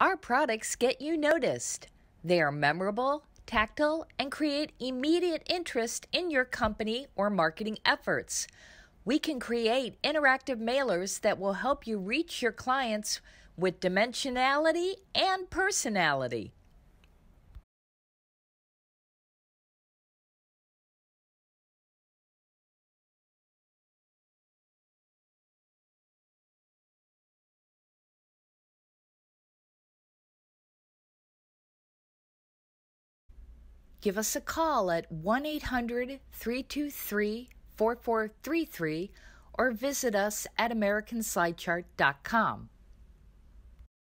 Our products get you noticed. They are memorable, tactile, and create immediate interest in your company or marketing efforts. We can create interactive mailers that will help you reach your clients with dimensionality and personality. give us a call at 1 800 323 4433 or visit us at AmericanSlideChart.com.